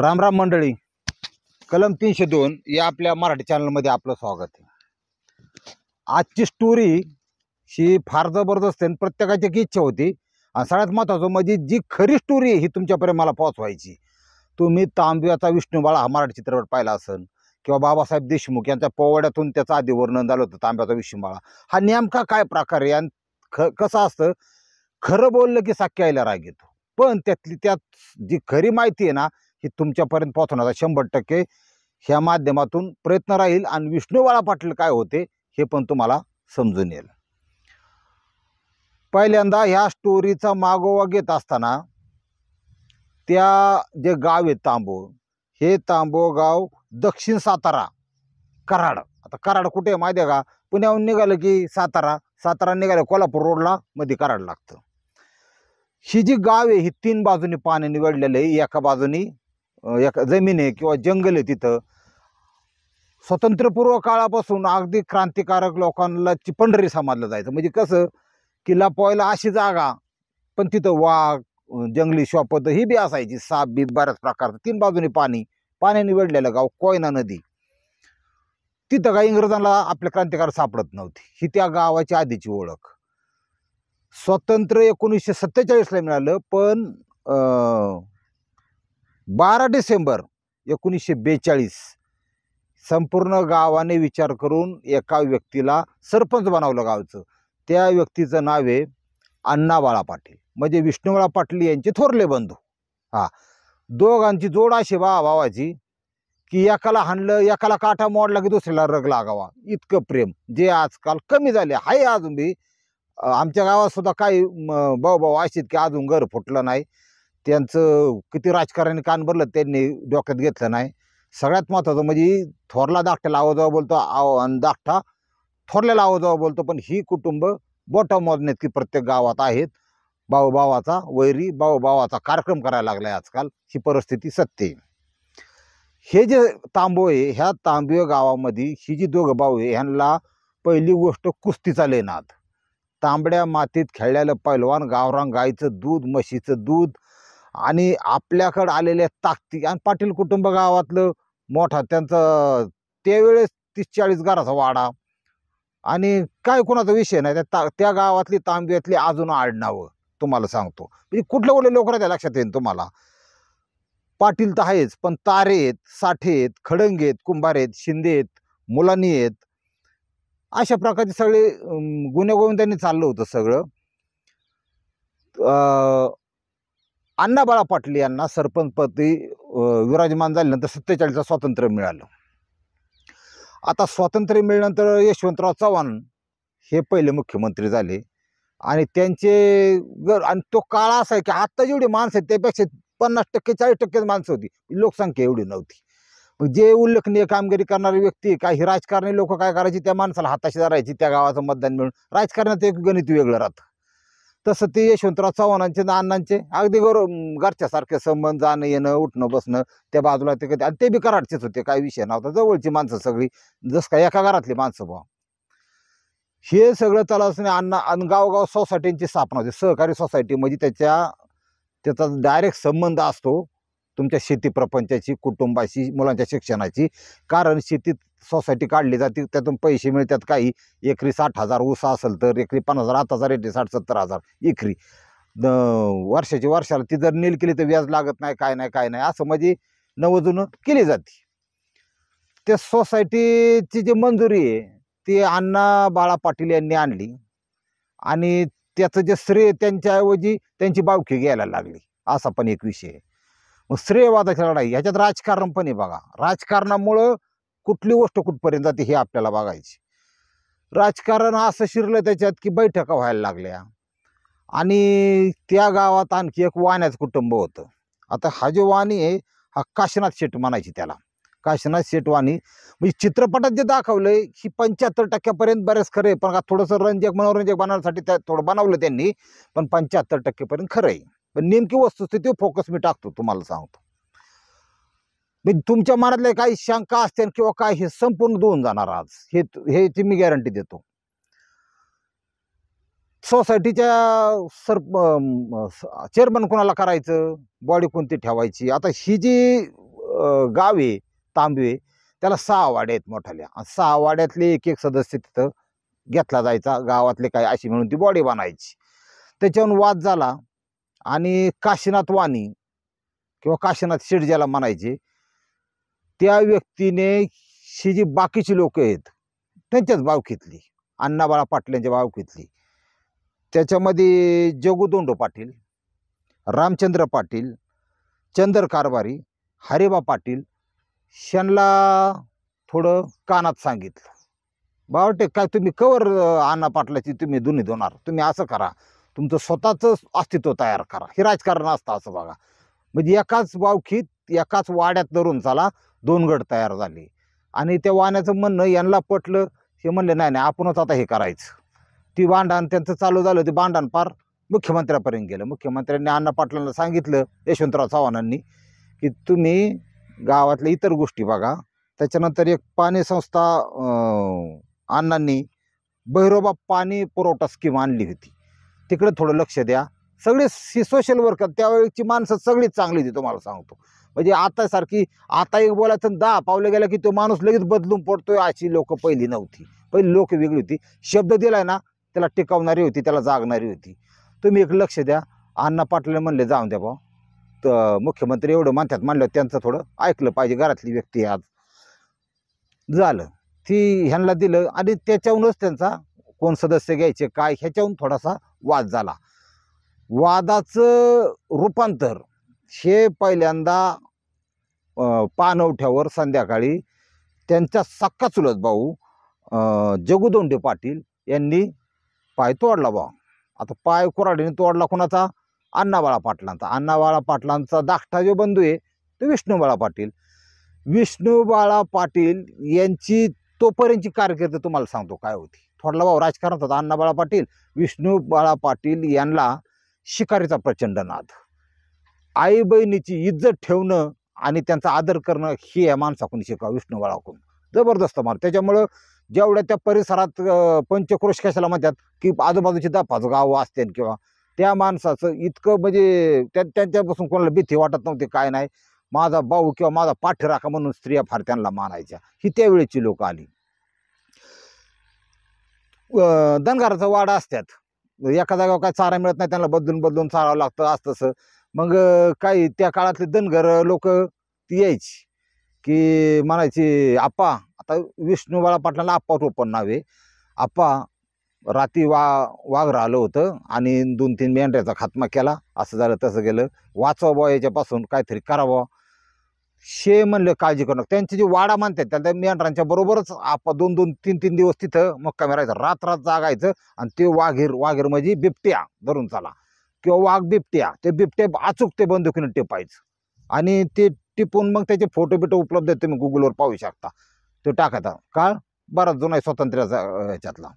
रामराम मंडळी कलम तीनशे दोन या आपल्या मराठी चॅनलमध्ये आपलं स्वागत आहे आजची स्टोरी ही फार जबरदस्त आहे प्रत्येकाची एक इच्छा होती आणि सगळ्यात महत्त्वाचं म्हणजे जी खरी स्टोरी आहे ही तुमच्यापर्यंत मला पोहोचवायची तुम्ही तांब्याचा विष्णूबाळा हा मराठी चित्रपट पाहिला असेल किंवा बाबासाहेब देशमुख यांच्या पोवाड्यातून त्याचं आधी वर्णन झालं होतं तांब्याचा विष्णूबाळा हा नेमका काय प्रकार आहे आणि ख कसं असतं खरं बोललं की साख्यायला राग येतो पण त्यातली त्यात जी खरी माहिती आहे ना की तुमच्यापर्यंत पोहोचवण्याचा शंभर टक्के ह्या माध्यमातून प्रयत्न राहील आणि विष्णू पाटील काय होते हे पण तुम्हाला समजून येईल पहिल्यांदा ह्या स्टोरीचा मागोवा घेत असताना त्या जे गाव आहे तांबो हे तांबो गाव दक्षिण सातारा कराड आता कराड कुठे आहे माहिती आहे का पुण्याहून निघालं की सातारा सातारा निघालं कोल्हापूर रोडला मध्ये कराड लागतं ही जी गाव आहे ही तीन बाजूनी पाण्याने वेढलेलं आहे एका बाजूनी एक जमीन आहे किंवा जंगल आहे तिथं स्वतंत्रपूर्व काळापासून अगदी क्रांतिकारक लोकांना चिपंढरी समाजलं जायचं म्हणजे कसं किल्ला पोहायला अशी जागा पण तिथं वाघ जंगली शॉपत ही बी असायची साप बी बऱ्याच प्रकारचं तीन बाजूने पाणी पाण्याने वेढलेलं गाव कोयना नदी तिथं काही इंग्रजांना आपले क्रांतिकार सापडत नव्हती ही त्या गावाची आधीची ओळख स्वतंत्र एकोणीसशे सत्तेचाळीसला मिळालं पण बारा डिसेंबर एकोणीसशे बेचाळीस संपूर्ण गावाने विचार करून एका व्यक्तीला सरपंच बनवलं गावचं त्या व्यक्तीचं नाव आहे अण्णाबाळा पाटील म्हणजे विष्णुबाळा पाटील यांचे थोरले बंधू हां दोघांची जोड अशी बा भावाची की एकाला हाणलं एकाला काठा मोडला की दुसऱ्याला रग लागावा इतकं प्रेम जे आजकाल कमी झाले आहे अजून बी आमच्या गावात सुद्धा काही भाऊ भाऊ अशीत की अजून घर फुटलं नाही त्यांचं किती राजकारणी कान भरलं त्यांनी डोक्यात घेतलं नाही सगळ्यात महत्त्वाचं म्हणजे थोरला दाखट्याला आवाजावा बोलतो आव आणि थोरल्या थोरल्याला आवाजावा बोलतो पण ही कुटुंब बोटा मोजण्यात की प्रत्येक गावात आहेत भाऊभावाचा वैरी भाऊभावाचा कार्यक्रम करायला लागला आहे आजकाल ही परिस्थिती सत्य हे जे तांबो आहे ह्या तांब्या गावामध्ये ही जी दोघं भाऊ आहे ह्यांना पहिली गोष्ट कुस्तीचा लेनात तांबड्या मातीत खेळलेलं पैलवान गावरान गायचं दूध म्हशीचं दूध आणि आपल्याकडं आलेल्या ताकती आणि पाटील कुटुंब गावातलं मोठा त्यांचं त्यावेळेस तीस चाळीस घराचा वाडा आणि काय कुणाचा विषय नाही त्या ता त्या गावातली तांब्यातली अजून आडनावं तुम्हाला सांगतो म्हणजे कुठले कुठले लोक राहत्या लक्षात येईल तुम्हाला पाटील तर आहेच पण तारेत साठेत खडंगेत शिंदे शिंदेत मुलांनी आहेत अशा प्रकारचे सगळे गुन्हेगोविंदांनी चाललं होतं सगळं अण्णाबाळा पाटील यांना सरपंचपदी विराजमान झाल्यानंतर सत्तेचाळीसचं स्वातंत्र्य मिळालं आता स्वातंत्र्य मिळाल्यानंतर यशवंतराव चव्हाण हे पहिले मुख्यमंत्री झाले आणि त्यांचे गर आणि तो काळ असा आहे की आत्ता जेवढी माणसं आहेत त्यापेक्षा पन्नास टक्के चाळीस टक्के माणसं होती लोकसंख्या एवढी नव्हती जे उल्लेखनीय कामगिरी करणारी व्यक्ती काही राजकारणी लोक काय करायची त्या माणसाला हाताशी धरायची त्या गावाचं मतदान मिळून राजकारणात एक गणित वेगळं राहतं तसं ते यशवंतराव चव्हाणांचे अण्णांचे अगदी गर घरच्यासारखे संबंध जाणं येणं उठणं बसणं त्या बाजूला ते कधी आणि ते बी कराडचेच होते काही विषय नव्हता जवळची माणसं सगळी जसं काय एका घरातली माणसं भाऊ हे सगळं चालू असणे अण्णा आणि गावगाव सोसायटींची स्थापना होती सहकारी सोसायटी म्हणजे त्याच्या त्याचा डायरेक्ट संबंध असतो तुमच्या शेती प्रपंचाशी कुटुंबाशी मुलांच्या शिक्षणाची कारण शेतीत सोसायटी काढली जाते त्यातून पैसे मिळतात काही एकरी साठ हजार ऊस असेल तर एकरी पन्नास हजार आता हजार एकरी साठ सत्तर हजार एकरी वर्षाची वर्षाला ती जर नील केली तर व्याज लागत नाही काय नाही काय नाही असं म्हणजे नवजून केली जाते त्या सोसायटीची जी मंजुरी आहे ती अण्णा बाळा पाटील यांनी आणली आणि त्याचं जे श्रेय त्यांच्याऐवजी त्यांची बावकी घ्यायला लागली असा पण एक विषय आहे मग श्रेयवादाची लढाई ह्याच्यात राजकारण पण आहे बघा राजकारणामुळं कुठली गोष्ट कुठपर्यंत जाते हे आपल्याला बघायची राजकारण असं शिरलं त्याच्यात की बैठका व्हायला लागल्या आणि त्या गावात आणखी एक वाण्याचं कुटुंब होतं आता हा जो वाणी आहे हा काशीनाथ शेट म्हणायची त्याला काशनाथ वाणी म्हणजे चित्रपटात जे दाखवलं आहे ही पंच्याहत्तर टक्क्यापर्यंत बरेच खरं आहे पण थोडंसं रंजक मनोरंजक बनवण्यासाठी त्या थोडं बनवलं त्यांनी पण पंच्याहत्तर टक्केपर्यंत खरं आहे पण नेमकी वस्तुस्थिती फोकस मी टाकतो तुम्हाला सांगतो तुमच्या मनातले काही शंका असतील किंवा काय हे संपूर्ण धुवून जाणार आज हे ह्याची मी गॅरंटी देतो सोसायटीच्या सर चेअरमन कोणाला करायचं बॉडी कोणती ठेवायची आता ही जी गावे तांबवे त्याला सहा वाड्या आहेत मोठ्याल्या सहा वाड्यातले एक एक सदस्य तिथं घेतला जायचा गावातले काय अशी म्हणून ती बॉडी बनायची त्याच्यावरून वाद झाला आणि काशीनाथ वाणी किंवा काशीनाथ शेठ ज्याला म्हणायचे त्या व्यक्तीने ही जी बाकीची लोक आहेत त्यांच्याच बावकीतली अण्णाबाळा पाटलांच्या बावकीतली त्याच्यामध्ये जगुदोंडो पाटील रामचंद्र पाटील चंद्र कारभारी हरिबा पाटील यांना थोडं कानात सांगितलं बावटे काय तुम्ही कवर अण्णा पाटलाची तुम्ही दोन्ही देणार तुम्ही असं करा तुमचं स्वतःचं अस्तित्व तयार करा हे राजकारण असतं असं बघा म्हणजे एकाच बावखीत एकाच वाड्यात धरून चाला दोन गट तयार झाले आणि त्या वाण्याचं म्हणणं यांना पटलं हे म्हणले नाही नाही आपणच आता हे करायचं ती भांडण त्यांचं चालू झालं ते भांडण पार मुख्यमंत्र्यापर्यंत गेलं मुख्यमंत्र्यांनी अण्णा पाटलांना सांगितलं यशवंतराव चव्हाणांनी की तुम्ही गावातल्या इतर गोष्टी बघा त्याच्यानंतर एक पाणी संस्था अण्णांनी बहिरोबा पाणी पुरवठा स्कीम आणली होती तिकडे थोडं लक्ष द्या सगळे सोशल वर्कर त्यावेळेची माणसं सगळीच चांगली होती तुम्हाला सांगतो म्हणजे आता सारखी आता एक बोलायचं दहा पावलं गेलं की तो माणूस लगेच बदलून पडतोय अशी लोक पहिली नव्हती पहिली लोक वेगळी होती शब्द दिलाय ना त्याला टिकवणारी होती त्याला जागणारी होती तुम्ही एक लक्ष द्या अण्णा पाटील म्हणले जाऊन द्या भाऊ तर मुख्यमंत्री एवढं म्हणतात म्हणलं त्यांचं थोडं ऐकलं पाहिजे घरातली व्यक्ती आज झालं ती ह्यांना दिलं आणि त्याच्याहूनच त्यांचा कोण सदस्य घ्यायचे काय ह्याच्याहून थोडासा वाद झाला वादाचं रूपांतर हे पहिल्यांदा पानवठ्यावर संध्याकाळी त्यांचा सक्का चुलत भाऊ जगुदोंडे पाटील यांनी पाय तोडला बा आता पाय कुराडीने तोडला कोणाचा अण्णाबाळा पाटलांचा अण्णाबाळा पाटलांचा दाखटा जो बंधू आहे तो विष्णूबाळा पाटील विष्णूबाळा पाटील यांची तोपर्यंतची कारकीर्द तुम्हाला सांगतो काय होती थोडला भाऊ राजकारण होता अण्णाबाळा पाटील विष्णूबाळा पाटील यांना शिकारीचा प्रचंड नाद आई बहिणीची इज्जत ठेवणं आणि त्यांचा आदर करणं हे या माणसाकडून शिका विष्णू बाळाकडून जबरदस्त मार त्याच्यामुळं जेवढ्या त्या परिसरात पंचक्रोश कशाला म्हणतात की आजूबाजूची दहा गाव असते असतील किंवा त्या माणसाचं इतकं म्हणजे त्या त्यांच्यापासून कोणाला भीती वाटत नव्हती काय नाही माझा भाऊ किंवा माझा राखा म्हणून स्त्रिया फार त्यांना मानायच्या ही त्यावेळेची लोक आली दनगाराचा वाडा असतात एका जागावर काय चारा मिळत नाही त्यांना बदलून बदलून चारावं लागतं असं मग काय त्या काळातले धनगर लोक ती यायची की म्हणायची आप्पा आता विष्णू बाळापाटणाला आप्पा टोपण नावे आपा राती वा वाघ आलं होतं आणि दोन तीन मेंढ्याचा खात्मा केला असं झालं तसं गेलं वाचावं बा याच्यापासून काहीतरी करावं शे म्हणलं काळजी करणं त्यांचे त्यांची जी वाडा मानतात त्या मेंढरांच्या बरोबरच आपा दोन दोन तीन तीन दिवस तिथं मक्का राहायचं रात रात जागायचं आणि ते वाघीर वाघीर म्हणजे बिबट्या धरून चाला किंवा वाघ बिबट्या ते बिबट्या अचूक ते बंदुकीनं टिपायचं आणि ते टिपून मग त्याचे फोटो बिटो उपलब्ध आहेत तुम्ही गुगलवर पाहू शकता तो टाकायचा काळ बराच जुना आहे स्वातंत्र्याचा ह्याच्यातला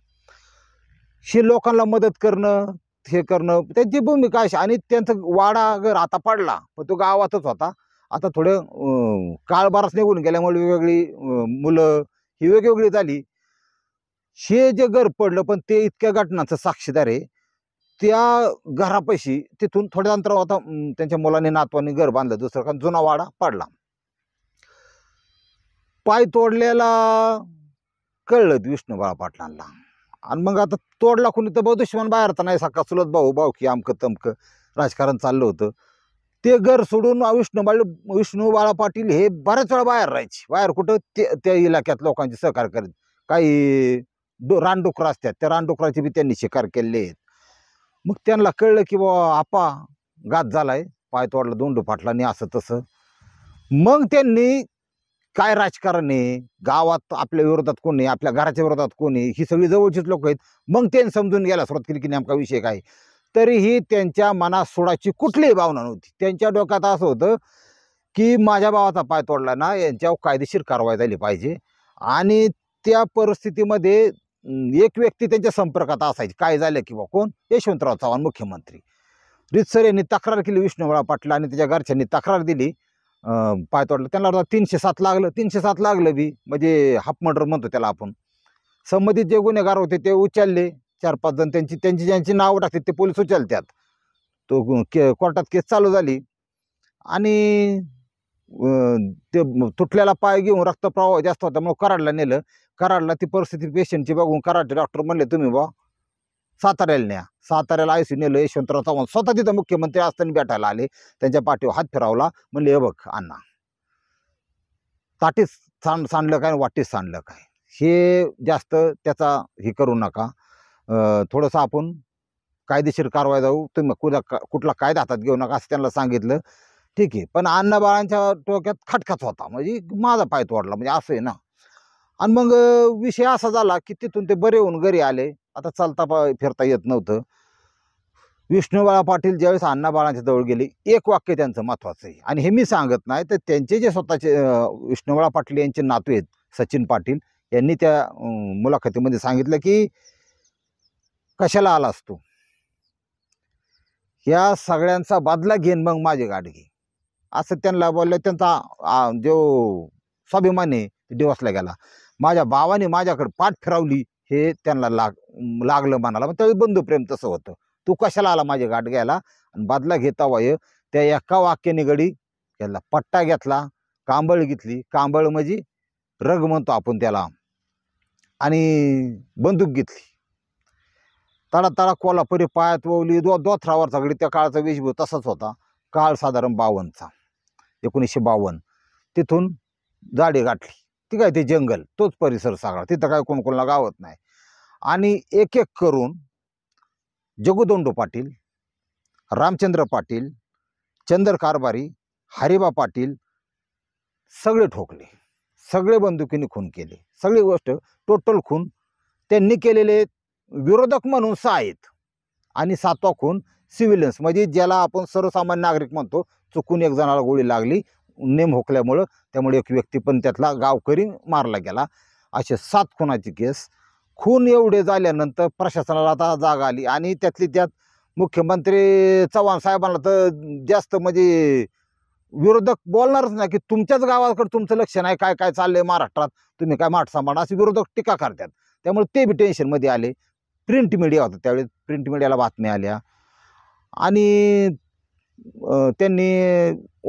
हे लोकांना मदत करणं हे करणं त्यांची भूमिका अशी आणि त्यांचं वाडा घर आता पडला पण तो गावातच होता आता थोडं काळ बराच निघून गेल्यामुळे वेगवेगळी मुलं ही वेगवेगळी झाली हे जे घर पडलं पण ते इतक्या घटनांचं साक्षीदार आहे त्या घरापाशी तिथून थोड्या अंतरावर आता त्यांच्या मुलाने नातवाने घर बांधलं दुसरं कारण जुना वाडा पाडला पाय तोडलेला कळलं विष्णू बाळा पाटलांना आणि मग आता तोडला कुणी तर बहुत दुश्मन बाहेर तर नाही सका चुलत भाऊ भाऊ की आमकं तमकं राजकारण चाललं होतं ते घर सोडून विष्णू बाळ विष्णू बाळा पाटील हे बऱ्याच वेळा बाहेर राहायचे बाहेर कुठं ते त्या इलाक्यात लोकांचे सहकार करीत काही डो रानडुकरं असतात त्या रानडुकराचे बी त्यांनी शिकार केले आहेत मग त्यांना कळलं की बा आपा गात झालाय पाय तोडला दोंडू फाटला नाही असं तसं मग त्यांनी काय राजकारण आहे गावात आपल्या विरोधात कोण आहे आपल्या घराच्या विरोधात कोण आहे ही सगळी जवळचीच लोक आहेत मग त्यांनी समजून घ्यायला सुरुवात केली की नेमका विषय काय तरीही त्यांच्या मनात सोडाची कुठलीही भावना नव्हती त्यांच्या डोक्यात असं होतं की माझ्या भावाचा पाय तोडला ना यांच्यावर कायदेशीर कारवाई झाली पाहिजे आणि त्या परिस्थितीमध्ये एक व्यक्ती त्यांच्या संपर्कात असायची काय झालं किंवा कोण यशवंतराव चव्हाण मुख्यमंत्री रितसर यांनी तक्रार केली विष्णुबाळा पाटला आणि त्याच्या घरच्यांनी तक्रार दिली पाय तोडलं त्यांना तीनशे सात लागलं तीनशे सात लागलं बी म्हणजे हाफ मर्डर म्हणतो त्याला आपण संबंधित जे गुन्हेगार होते ते उचलले चार पाच जण त्यांची त्यांची ज्यांची नावं टाकते ते पोलीस उचलतात तो के कोर्टात केस चालू झाली आणि ते तुटलेला पाय घेऊन रक्तप्रवाह जास्त होता मग कराडला नेलं कराडला ती परिस्थिती पेशंटची बघून कराडचे डॉक्टर म्हणले तुम्ही बा साताऱ्याला न्या साताऱ्याला आयसी नेलं यशवंतराव चव्हाण स्वतः तिथं मुख्यमंत्री असताना भेटायला आले त्यांच्या पाठीवर हात फिरावला म्हणले हे बघ अण्णा ताटीस सांड सांडलं काय वाटीस सांडलं काय हे जास्त त्याचा हे करू नका थोडंसं आपण कायदेशीर कारवाई जाऊ तुम्ही कुठला कुठला कायदा हातात घेऊ नका असं त्यांना सांगितलं ठीक आहे पण अण्णाबाळांच्या टोक्यात खटखत होता म्हणजे माझा पाय तोडला म्हणजे असं आहे ना आणि मग विषय असा झाला की तिथून ते बरे होऊन घरी आले आता चालता फिरता येत नव्हतं विष्णूबाळा पाटील ज्यावेळेस अण्णाबाळांच्या जवळ गेले एक वाक्य त्यांचं महत्त्वाचं आहे आणि हे मी सांगत नाही तर त्यांचे जे स्वतःचे विष्णूबाळा पाटील यांचे नातू आहेत सचिन पाटील यांनी त्या मुलाखतीमध्ये सांगितलं की कशाला आला असतो या सगळ्यांचा बदला घेन मग माझे गाडगे असं त्यांना बोललं त्यांचा जो स्वाभिमान आहे ते गेला माझ्या भावाने माझ्याकडे पाठ फिरावली हे त्यांना लाग लागलं मनाला मग त्यावेळी बंधुप्रेम तसं होतं तू कशाला आला माझे गाठ घ्यायला आणि बदला घेता वाय त्या एका वाक्याने गडी याला पट्टा घेतला कांबळ घेतली कांबळ म्हणजे रग म्हणतो आपण त्याला आणि बंदूक घेतली तडा तडा कोल्हापुरी पायात ववली दो दोथरावर सगळी त्या काळाचा वेशभू तसाच होता काळ साधारण बावनचा एकोणीसशे बावन्न तिथून जाडी गाठली ती काय ते जंगल तोच परिसर सगळा तिथं काय कोण कोणाला गावत नाही आणि एक एक करून जगुदोंडो पाटील रामचंद्र पाटील चंद्र कारभारी हरिबा पाटील सगळे ठोकले सगळे बंदुकीने खून केले सगळी गोष्ट टोटल खून त्यांनी केलेले विरोधक म्हणून सहा आहेत आणि सातवा खून सिव्हिलियन्स म्हणजे ज्याला आपण सर्वसामान्य नागरिक म्हणतो चुकून एक जणाला गोळी लागली नेम होकल्यामुळं त्यामुळे एक व्यक्ती पण त्यातला गावकरी मारला गेला असे सात खुनाचे केस खून एवढे झाल्यानंतर प्रशासनाला आता जागा आली आणि त्यातली त्यात मुख्यमंत्री चव्हाण साहेबांना तर जास्त म्हणजे विरोधक बोलणारच नाही की तुमच्याच गावाकडे तुमचं लक्ष नाही काय काय चाललंय महाराष्ट्रात तुम्ही काय माठ सांभाळा असे विरोधक टीका करतात त्यामुळे ते बी टेन्शनमध्ये आले प्रिंट मीडिया होता त्यावेळी प्रिंट मीडियाला बातम्या आल्या आणि त्यांनी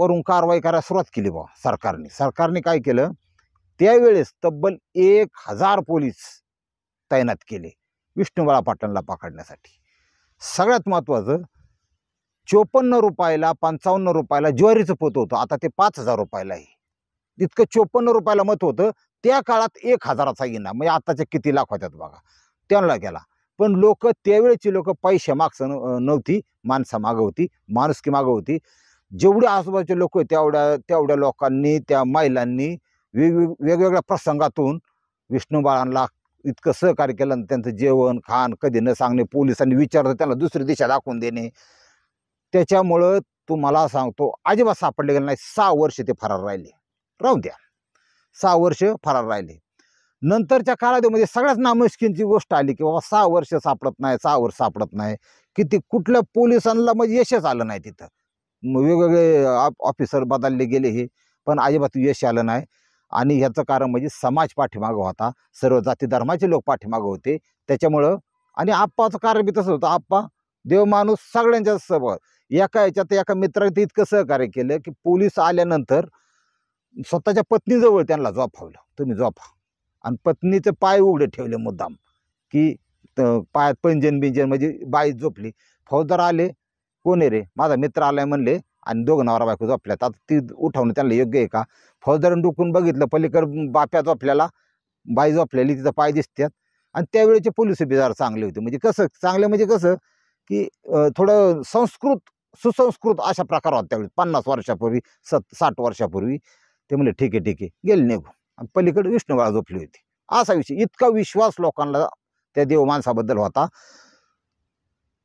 वरून कारवाई करायला सुरुवात केली बा सरकारने सरकारने काय केलं त्यावेळेस तब्बल एक हजार पोलीस तैनात केले विष्णुबाळा पाटणला पकडण्यासाठी सगळ्यात महत्त्वाचं चोपन्न रुपयाला पंचावन्न रुपयाला ज्वारीचं पोत होतं आता ते पाच हजार रुपयाला आहे इतकं चोपन्न रुपयाला मत होतं त्या काळात एक हजाराचा इनाम म्हणजे आताच्या किती लाख होत्यात बघा त्यांना गेला पण लोक त्यावेळेची लोक पैसे मागसं नव्हती माणसा मागं होती माणुसकी मागं होती जेवढे आजूबाजूचे लोक तेवढ्या तेवढ्या लोकांनी त्या महिलांनी वेगवेग वेगवेगळ्या प्रसंगातून विष्णू बाळांना इतकं सहकार्य केलं त्यांचं जेवण खाण कधी न सांगणे पोलिसांनी विचारलं त्याला दुसरी दिशा दाखवून देणे त्याच्यामुळं तुम्हाला सांगतो अजिबात सापडले गेले नाही सहा वर्ष ते फरार राहिले राहू द्या सहा वर्ष फरार राहिले नंतरच्या काळात म्हणजे सगळ्याच नामुष्कींची गोष्ट आली की बाबा सहा वर्ष सापडत नाही सहा वर्ष सापडत नाही किती कुठल्या पोलिसांना म्हणजे यशच आलं नाही तिथं वेगवेगळे ऑफिसर बदलले गेले हे पण अजिबात यश आलं नाही आणि ह्याचं कारण म्हणजे समाज पाठीमागं होता सर्व जाती धर्माचे लोक पाठीमागं होते त्याच्यामुळं आणि आप्पाचं कारण बी तसं होतं आप्पा माणूस सगळ्यांच्या सोबत एका याच्यात एका मित्राने इतकं सहकार्य केलं की पोलीस आल्यानंतर स्वतःच्या पत्नीजवळ त्यांना जोपावलं तुम्ही जोपा आणि पत्नीचं पाय उघडे ठेवले मुद्दाम की पायात पंजन बिंजन म्हणजे बाई झोपली फौजदार आले कोण आहे रे माझा मित्र आलाय म्हणले आणि दोघं नवरा बायको झोपल्यात आता ती उठवणं त्यांना योग्य आहे का फौजदार डुकून बघितलं पलीकडं बाप्या झोपल्याला बाई झोपलेली तिचा पाय दिसतात आणि त्यावेळेचे पोलीस बिजार चांगले होते म्हणजे कसं चांगले म्हणजे कसं की थोडं संस्कृत सुसंस्कृत अशा प्रकार होता त्यावेळी पन्नास वर्षापूर्वी सत साठ वर्षापूर्वी ते म्हणले ठीक आहे ठीक आहे गेले निघू आणि पलीकडे विष्णुबाळा झोपली होती असा विषय इतका विश्वास लोकांना त्या देव माणसाबद्दल होता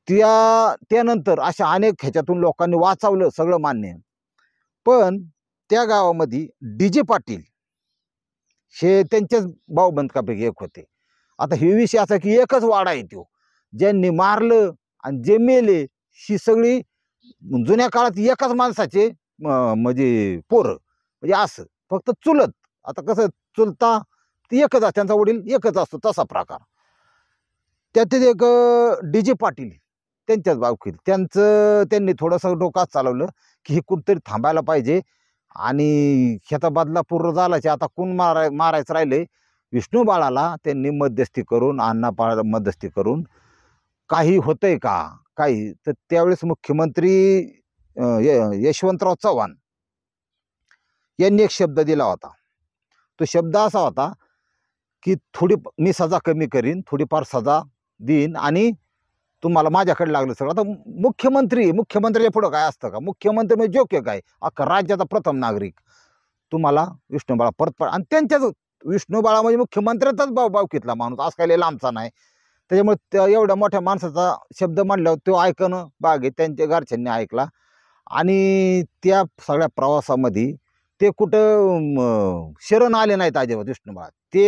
त्या त्यानंतर अशा अनेक ह्याच्यातून लोकांनी वाचवलं सगळं मान्य पण त्या गावामध्ये डी जे पाटील हे त्यांच्याच भाऊबंधकापैकी एक होते आता हे विषय असा की एकच वाडा आहे तो ज्यांनी मारलं आणि जे मेले ही सगळी जुन्या काळात एकाच माणसाचे म्हणजे पोरं म्हणजे असं फक्त चुलत आता कसं चुलता ती एकच त्यांचा वडील एकच असतो तसा प्रकार त्यातील एक डी जे पाटील त्यांच्याच बावकील त्यांचं त्यांनी थोडंसं डोकाच चालवलं की हे कुठंतरी थांबायला पाहिजे आणि ह्याचा बदला पूर्ण झालाचे आता कोण माराय मारायचं राहिले विष्णू बाळाला त्यांनी मध्यस्थी करून अण्णा मध्यस्थी करून काही होतंय का काही तर त्यावेळेस मुख्यमंत्री यशवंतराव चव्हाण यांनी एक शब्द दिला होता तो शब्द असा होता की थोडी मी सजा कमी करीन थोडीफार सजा देईन आणि तुम्हाला माझ्याकडे लागलं सगळं आता मुख्यमंत्री मुख्यमंत्र्याच्या पुढं काय असतं का मुख्यमंत्री म्हणजे जोक्य काय अख्खा राज्याचा प्रथम नागरिक तुम्हाला विष्णूबाळा परत पड आणि त्यांच्याच विष्णूबाळा म्हणजे मुख्यमंत्र्याचाच भाव घेतला माणूस आज काही लांबचा नाही त्याच्यामुळे त्या एवढ्या मोठ्या माणसाचा शब्द म्हणल्यावर तो ऐकणं बागे त्यांच्या घरच्यांनी ऐकला आणि त्या सगळ्या प्रवासामध्ये ते कुठं शरण आले नाहीत अजिबात विष्णुबा ते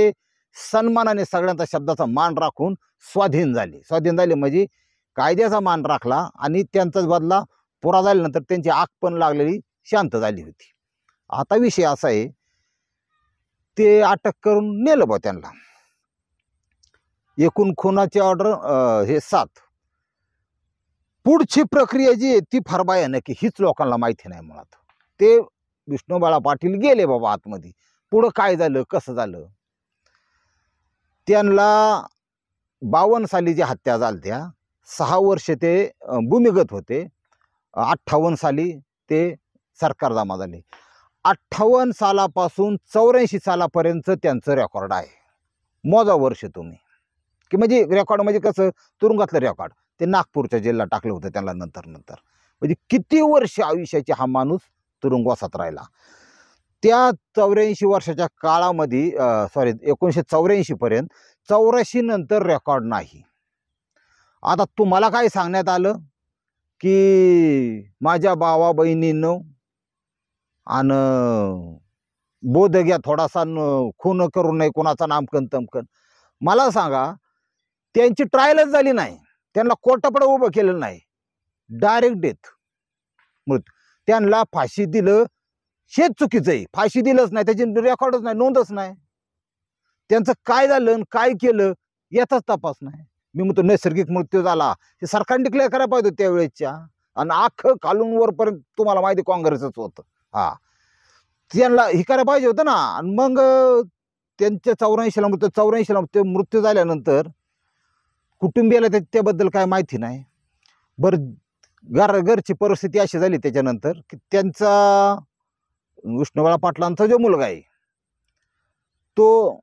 सन्मानाने सगळ्यांचा शब्दाचा मान राखून स्वाधीन झाले स्वाधीन झाले म्हणजे कायद्याचा मान राखला आणि त्यांचाच बदला पुरा झाल्यानंतर त्यांची आग पण लागलेली शांत झाली होती आता विषय असा आहे ते अटक करून नेलं बा त्यांना एकूण खुनाची ऑर्डर हे सात पुढची प्रक्रिया जी आहे ती फार भयानक की हीच लोकांना माहिती नाही मुळात ते विष्णूबाळा पाटील गेले बाबा आतमध्ये पुढं काय झालं कसं झालं त्यांना बावन्न साली जी हत्या झालत्या सहा वर्ष ते भूमिगत होते अठ्ठावन्न साली ते सरकार जमा झाले अठ्ठावन्न सालापासून चौऱ्याऐंशी सालापर्यंत त्यांचं रेकॉर्ड आहे मोजा वर्ष तुम्ही की म्हणजे रेकॉर्ड म्हणजे कसं तुरुंगातलं रेकॉर्ड ते नागपूरच्या जेलला टाकलं होतं त्यांना नंतर नंतर म्हणजे किती वर्ष आयुष्याचे हा माणूस तुरुंगवासात राहिला त्या चौऱ्याऐंशी वर्षाच्या काळामध्ये सॉरी एकोणीसशे चौऱ्याऐंशीपर्यंत चौऱ्याऐंशी नंतर रेकॉर्ड नाही आता तुम्हाला काय सांगण्यात आलं की माझ्या भावा बहिणींनो आणि बोध घ्या थोडासा खून करू नये कोणाचा नामकन तमकन मला सांगा त्यांची ट्रायलच झाली नाही त्यांना कोर्टापडं उभं केलेलं नाही डायरेक्ट डेथ मृत्यू त्यांना फाशी दिलं हेच चुकीचं आहे फाशी दिलंच नाही त्याची रेकॉर्डच नाही नोंदच नाही त्यांचं काय झालं काय केलं याचाच तपास नाही मी म्हणतो नैसर्गिक मृत्यू झाला हे सरकारने डिक्लेअर करायला पाहिजे त्यावेळेच्या आणि आख खालून वरपर्यंत तुम्हाला माहिती काँग्रेसच होतं हा त्यांना हे करायला पाहिजे होतं ना आणि मग त्यांच्या चौऱ्याऐंशीला मृत्यू चौऱ्याऐंशीला ते मृत्यू झाल्यानंतर कुटुंबियाला त्याबद्दल काय माहिती नाही बरं घर परिस्थिती अशी झाली त्याच्यानंतर की त्यांचा विष्णुबाळा पाटलांचा जो मुलगा आहे तो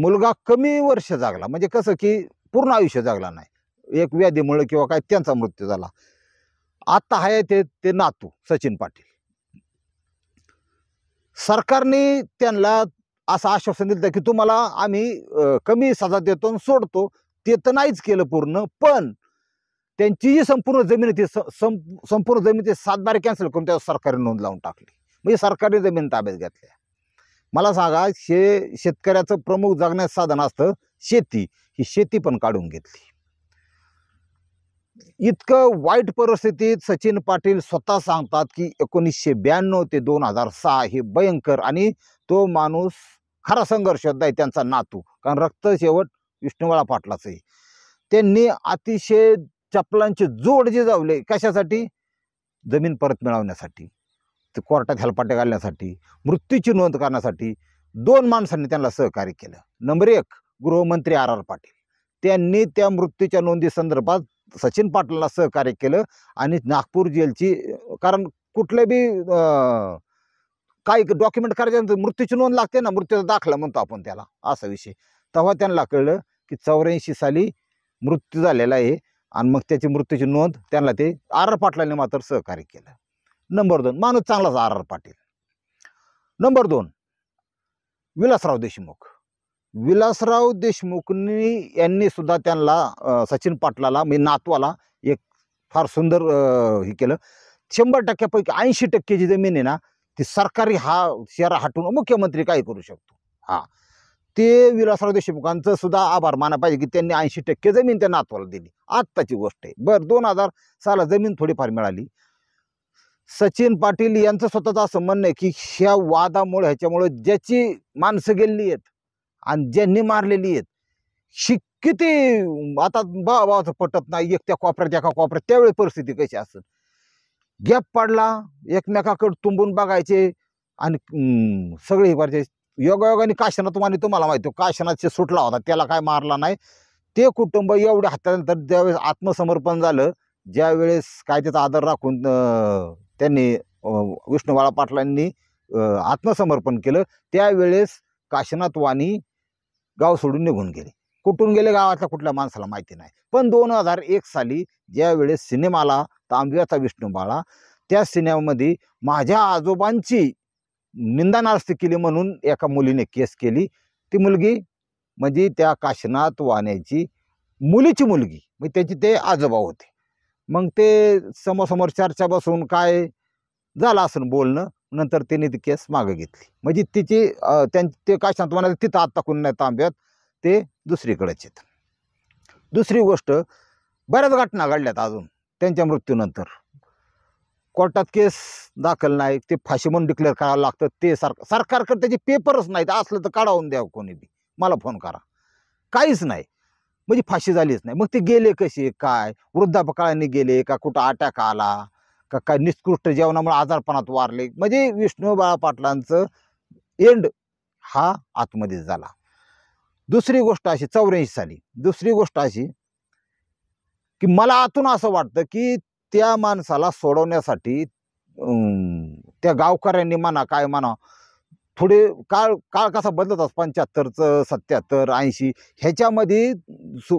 मुलगा कमी वर्ष जागला म्हणजे कसं की पूर्ण आयुष्य जागला नाही एक व्याधीमुळं किंवा काय त्यांचा मृत्यू झाला आत्ता आहे ते ते नातू सचिन पाटील सरकारने त्यांना असं आश्वासन दिलं की तुम्हाला आम्ही कमी सजा देतो सोडतो ते तर नाहीच केलं पूर्ण पण त्यांची जी संपूर्ण जमीन होती संपूर्ण जमीन ते सात बारे कॅन्सल करून त्या सरकारी नोंद लावून टाकली म्हणजे सरकारी जमीन ताब्यात घेतल्या मला सांगा शे शेतकऱ्याचं प्रमुख जगण्याचं साधन असतं शेती ही शेती पण काढून घेतली इतकं वाईट परिस्थितीत सचिन पाटील स्वतः सांगतात की एकोणीसशे ब्याण्णव ते दोन हजार सहा हे भयंकर आणि तो माणूस खरा संघर्ष आहे त्यांचा नातू कारण रक्त शेवट विष्णुवाळा पाटलाच आहे त्यांनी अतिशय चपलांचे जोड जे जावले कशासाठी जमीन परत मिळवण्यासाठी ते कोर्टात हेलपाट्या घालण्यासाठी मृत्यूची नोंद करण्यासाठी दोन माणसांनी त्यांना सहकार्य केलं नंबर एक गृहमंत्री आर आर पाटील त्यांनी त्या मृत्यूच्या नोंदी संदर्भात सचिन पाटलाला सहकार्य केलं आणि नागपूर जेलची कारण कुठले बी काही डॉक्युमेंट करायच्या मृत्यूची नोंद लागते ना मृत्यूचा दाखला म्हणतो आपण त्याला असा विषय तेव्हा त्यांना कळलं की चौऱ्याऐंशी साली मृत्यू झालेला आहे आणि मग त्याची मृत्यूची नोंद त्यांना ते आर आर पाटलाने मात्र सहकार्य केलं नंबर दोन माणूस चांगलाच आर आर पाटील नंबर दोन विलासराव देशमुख विलासराव देशमुखनी यांनी सुद्धा त्यांना सचिन पाटलाला मी म्हणजे नातवाला एक फार सुंदर हे केलं शंभर टक्क्यापैकी ऐंशी टक्के जी जमीन आहे ना ती सरकारी हा शहरा हटवून मुख्यमंत्री काय करू शकतो हा ते विलासराव देशमुखांचं सुद्धा आभार माना पाहिजे की त्यांनी ऐंशी टक्के जमीन त्या नातवाला दिली आत्ताची गोष्ट आहे बरं दोन हजार साला जमीन थोडीफार मिळाली सचिन पाटील यांचं स्वतःचं असं म्हणणं आहे की ह्या वादामुळे ह्याच्यामुळे ज्याची माणसं गेलेली आहेत आणि ज्यांनी मारलेली आहेत शिक किती आता बा बाबाचं पटत नाही एक त्या कॉपऱ्यात एका कॉपऱ्यात त्यावेळी परिस्थिती कशी असेल गॅप पडला एकमेकाकडे तुंबून बघायचे आणि सगळे हे योगायोगाने काशनाथ तुम्हाला माहिती काशनाथ सुटला होता त्याला काय मारला नाही ते कुटुंब एवढ्या हत्यानंतर ज्यावेळेस आत्मसमर्पण झालं ज्यावेळेस काय त्याचा आदर राखून त्यांनी विष्णू पाटलांनी आत्मसमर्पण केलं त्यावेळेस काशनाथ वाणी गाव सोडून निघून गेले कुठून गेले गावातल्या कुठल्या माणसाला माहिती नाही पण दोन हजार एक साली ज्यावेळेस सिनेमाला तांबियाचा विष्णूबाळा त्या सिनेमामध्ये माझ्या आजोबांची निंदानास्ती केली म्हणून एका मुलीने केस केली ती मुलगी म्हणजे त्या काशनाथ वाण्याची मुलीची मुलगी म्हणजे त्याची ते आजोबा होते मग ते समोर चर्चा बसून काय झालं असं बोलणं नंतर तिने ती केस मागे घेतली म्हणजे तिची त्यां ते काशनाथ वाण्याचं तिथं आत्ता नाही तांब्यात ते दुसरीकडेच आहेत दुसरी गोष्ट बऱ्याच घटना घडल्यात अजून त्यांच्या मृत्यूनंतर कोर्टात केस दाखल नाही ते फाशी म्हणून डिक्लेअर करावं लागतं ते सर सरकारकडे त्याचे पेपरच नाहीत असलं तर काढावून द्यावं कोणी बी मला फोन करा काहीच नाही म्हणजे फाशी झालीच नाही मग ते गेले कसे काय वृद्धापकाळाने गेले का कुठं अटॅक आला का काय निष्कृष्ट जेवणामुळे आजारपणात वारले म्हणजे विष्णू बाळा पाटलांचं एंड हा आतमध्ये झाला दुसरी गोष्ट अशी चौऱ्याऐंशी साली दुसरी गोष्ट अशी की मला आतून असं वाटतं की त्या माणसाला सोडवण्यासाठी त्या गावकऱ्यांनी म्हणा काय म्हणा थोडे काळ काळ कसा बदलत बदलतात पंच्याहत्तरचं सत्याहत्तर ऐंशी ह्याच्यामध्ये सु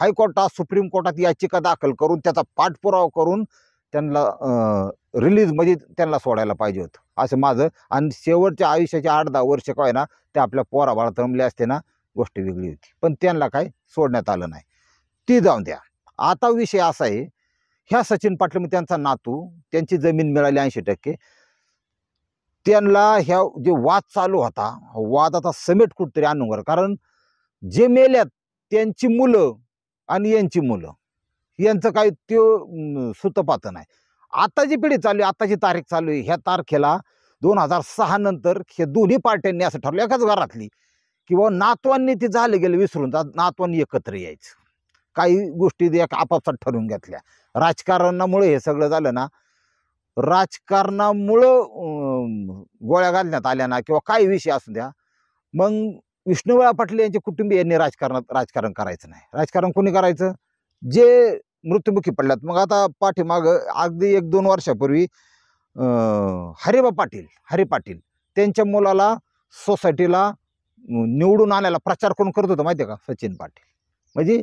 हायकोर्टात सुप्रीम कोर्टात याचिका दाखल करून त्याचा पाठपुरावा करून त्यांना रिलीजमध्ये त्यांना सोडायला पाहिजे होतं असं माझं आणि शेवटच्या आयुष्याचे आठ दहा वर्ष काय ना ते आपल्या पोराबाळा रमले असते ना गोष्ट वेगळी होती पण त्यांना काय सोडण्यात आलं नाही ती जाऊन द्या आता विषय असा आहे ह्या सचिन पाटील मग त्यांचा नातू त्यांची जमीन मिळाली ऐंशी टक्के त्यांना ह्या जे वाद चालू होता वाद आता समेट कुठतरी आणून कारण जे मेल्यात त्यांची मुलं आणि यांची मुलं यांचं काही तो सुतपात नाही आता जी पिढी चालू आहे आताची तारीख चालू आहे ह्या तारखेला दोन हजार सहा नंतर हे दोन्ही पार्ट्यांनी असं ठरलं एकाच घरातली किंवा नातवांनी ते झाले गेले विसरून नातवांनी एकत्र यायचं काही गोष्टी एक आपापसात ठरवून घेतल्या राजकारणामुळे हे सगळं झालं ना राजकारणामुळं गोळ्या घालण्यात आल्या ना किंवा काही विषय असू द्या मग विष्णुबाळा पाटील यांचे कुटुंबीय यांनी राजकारणात राजकारण करायचं नाही राजकारण कोणी करायचं जे मृत्युमुखी पडल्यात मग आता पाठीमाग अगदी एक दोन वर्षापूर्वी हरिबा पाटील हरे पाटील त्यांच्या मुलाला सोसायटीला निवडून आणायला प्रचार कोण करत होता माहिती आहे का सचिन पाटील म्हणजे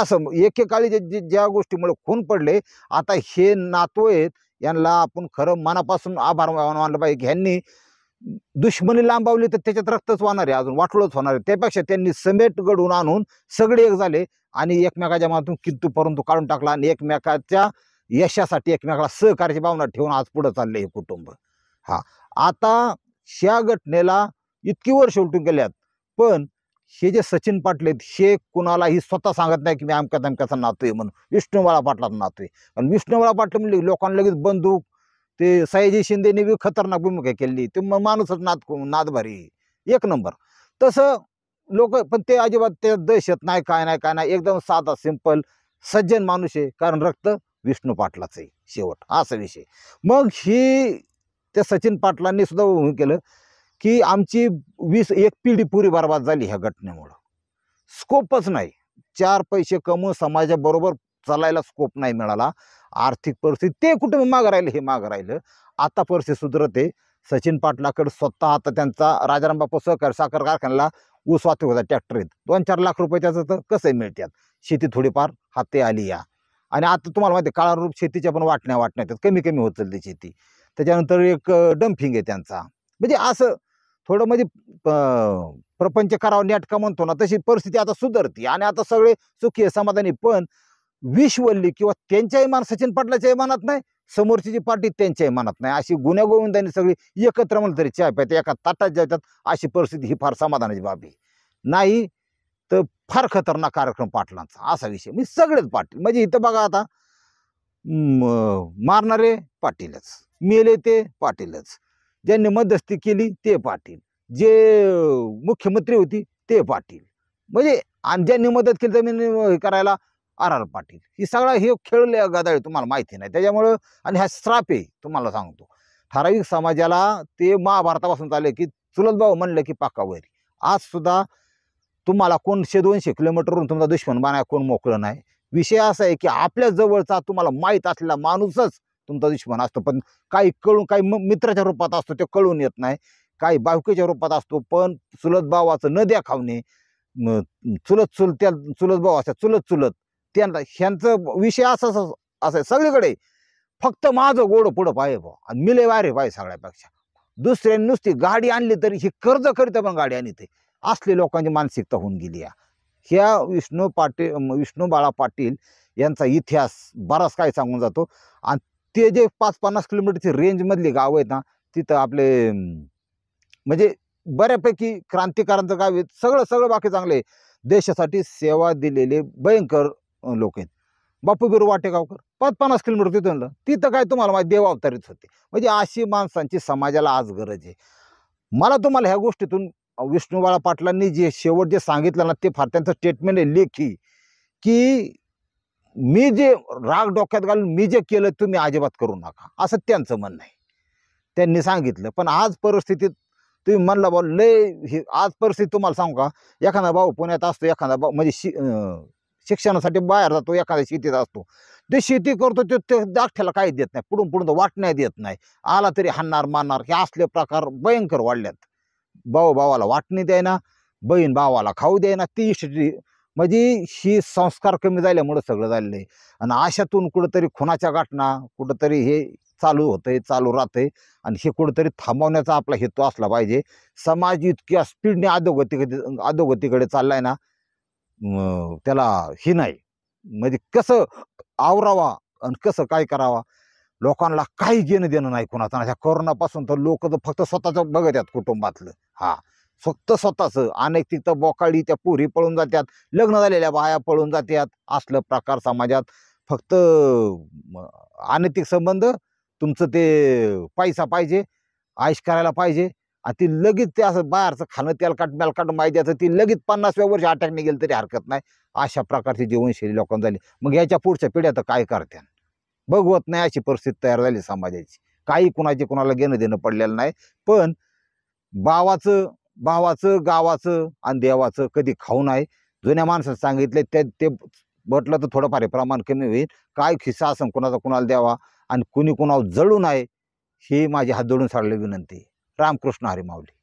असं एकेकाळी जे ज्या गोष्टीमुळे खून पडले आता हे नातो आहेत यांना आपण खरं मनापासून आभार मानलं पाहिजे ह्यांनी दुश्मनी लांबवली तर त्याच्यात रक्तच होणार आहे अजून वाटलंच होणार आहे त्यापेक्षा त्यांनी समेट घडून आणून सगळे एक झाले आणि एकमेकाच्या मनातून किंतू परंतु काढून टाकला आणि एकमेकाच्या यशासाठी एकमेकाला सहकार्याची भावना ठेवून आज पुढं चाललं हे कुटुंब हा आता ह्या घटनेला इतकी वर्ष उलटून गेल्यात पण हे जे सचिन पाटील आहेत हे कुणालाही स्वतः सांगत नाही की मी आमका तमक्याचा नातू आहे म्हणून विष्णूवाळा पाटलाचा नातू आहे आणि विष्णुबाळा पाटील म्हणजे लोकांना लगेच बंदूक ते सयाजी शिंदेने बी खतरनाक भूमिका केली ते माणूसच नाद नादभारी एक नंबर तसं लोक पण ते अजिबात ते दहशत नाही काय नाही काय नाही एकदम साधा सिंपल सज्जन माणूस आहे कारण रक्त विष्णू पाटलाच आहे शेवट असा विषय मग ही त्या सचिन पाटलांनी सुद्धा केलं की आमची वीस एक पिढी पुरी बर्बाद झाली ह्या घटनेमुळं स्कोपच नाही चार पैसे कमवून समाजाबरोबर चालायला स्कोप नाही मिळाला आर्थिक परिस्थिती ते कुठे माग राहिलं हे माग राहिलं आता परिस्थिती सुधरते सचिन पाटलाकडे स्वतः आता त्यांचा राजाराम बापू सहकार साखर कारखान्याला ऊस वाहतूक होता ट्रॅक्टरीत दोन चार लाख रुपये त्याचं तर कसं मिळतात शेती थोडीफार हाते आली या आणि आता तुम्हाला माहिती काळारूप शेतीच्या पण वाटण्या वाटण्यात कमी कमी होत चालली शेती त्याच्यानंतर एक डम्पिंग आहे त्यांचा म्हणजे असं थोडं म्हणजे प्रपंच करावं नेटका म्हणतो ना तशी परिस्थिती आता सुधारती आणि आता सगळे सुखी समाधानी पण विश्वल्ली किंवा त्यांच्याही मान सचिन पाटलाच्याही मनात नाही समोरची जी पार्टी त्यांच्याही मनात नाही अशी गुण्यागोविंदांनी सगळी एकत्र म्हणलं तरी चहा पाहिजे एका ताटात जातात अशी परिस्थिती ही फार समाधानाची बाब आहे नाही तर फार खतरनाक कार्यक्रम पाटलांचा असा विषय मी सगळेच पाटील म्हणजे इथं बघा आता मारणारे पाटीलच मेले ते पाटीलच ज्यांनी मध्यस्थी केली ते पाटील जे मुख्यमंत्री होती ते पाटील म्हणजे आणि ज्यांनी मदत केली जमीन करायला आर आर पाटील ही सगळा हे खेळ गदाळी तुम्हाला माहिती नाही त्याच्यामुळं आणि ह्या श्रापे तुम्हाला सांगतो ठराविक समाजाला ते महाभारतापासून चालले की चुलत भाऊ म्हणलं की पाका वैरी आज सुद्धा तुम्हाला कोणशे दोनशे किलोमीटरवरून तुमचा दुश्मन बनाय कोण मोकळं नाही विषय असा आहे की आपल्या जवळचा तुम्हाला माहीत असलेला माणूसच तुमचा दुश्मन असतो पण काही कळून काही मित्राच्या रूपात असतो ते कळून येत नाही काही बाहुकेच्या रूपात असतो पण चुलत भावाचं न खावणे चुलत त्या चुलत भाव असतात चुलत चुलत त्यांना ह्यांचं विषय असाच आहे सगळीकडे फक्त माझं गोड पुढं पाहिजे भाऊ आणि मिले वारे पाहिजे सगळ्यापेक्षा दुसऱ्याने नुसती गाडी आणली तरी ही कर्ज करीता पण गाडी आणि ते असले लोकांची मानसिकता होऊन गेली या ह्या विष्णू पाटील विष्णू बाळा पाटील यांचा इतिहास बराच काय सांगून जातो आणि ते जे पाच पन्नास किलोमीटरची रेंजमधली गावं आहेत ना तिथं आपले म्हणजे बऱ्यापैकी क्रांतिकारांचं गाव आहे सगळं सगळं बाकी चांगलं आहे देशासाठी सेवा दिलेले भयंकर लोक आहेत बापू बिरू वाटेगावकर पाच पन्नास किलोमीटर तिथून तिथं काय तुम्हाला माहिती देव अवतारित होते म्हणजे अशी माणसांची समाजाला आज गरज आहे मला तुम्हाला ह्या गोष्टीतून विष्णुबाळा पाटलांनी जे शेवट जे सांगितलं ना ते फार त्यांचं स्टेटमेंट आहे लेखी की मी जे राग डोक्यात घालून मी जे केलं तुम्ही अजिबात करू नका असं त्यांचं म्हणणं आहे त्यांनी सांगितलं पण आज परिस्थितीत तुम्ही म्हणला भाऊ लय आज परिस्थिती तुम्हाला सांगू का एखादा भाऊ पुण्यात असतो एखादा भाऊ म्हणजे शि शिक्षणासाठी बाहेर जातो एखाद्या शेतीत असतो ते शेती करतो ते दाखठ्याला काही देत नाही पुढून पुढून वाट नाही देत नाही आला तरी हाणणार मारणार हे असले प्रकार भयंकर वाढल्यात भाऊ भावाला वाटणी द्यायना बहीण भावाला खाऊ द्यायना ती स्थिती म्हणजे ही संस्कार कमी झाल्यामुळं सगळं झालेलं आहे आणि अशातून कुठंतरी खुनाच्या गाठणा कुठंतरी हे चालू होतंय चालू राहतंय आणि हे कुठंतरी थांबवण्याचा आपला हेतू असला पाहिजे समाज इतक्या स्पीडने अधोगती अधोगतीकडे चाललाय ना त्याला हे नाही म्हणजे कसं आवरावा आणि कसं काय करावा लोकांना काही घेणं देणं नाही कुणाचं अशा कोरोनापासून तर लोक तर फक्त स्वतःचं बघत आहेत कुटुंबातलं हा फक्त स्वतःचं अनैतिकता बोकाळी त्या पुरी पळून जात्यात लग्न झालेल्या बाया पळून जात्यात असलं प्रकार समाजात फक्त अनैतिक संबंध तुमचं ते पैसा पाहिजे आयश करायला पाहिजे आणि ती लगेच ते असं बाहेरचं खाणं तेलकाट मेलकाट माहिती ती लगेच पन्नासव्या वर्ष अटॅकने गेलं तरी हरकत नाही अशा प्रकारची जीवनशैली लोकांना झाली मग याच्या पुढच्या पिढ्या तर काय करत्या बघवत नाही अशी परिस्थिती तयार झाली समाजाची काही कुणाची कुणाला घेणं देणं पडलेलं नाही पण बावाचं भावाचं गावाचं आणि देवाचं कधी खाऊ नाही जुन्या माणसानं सांगितले ते ते म्हटलं तर थोडंफार प्रमाण कमी होईल काय खिस्सा असं कुणाचा कुणाला द्यावा आणि कुणी कुणावर जळू नये ही माझी हात जोडून साडलेली विनंती रामकृष्ण हरिमावली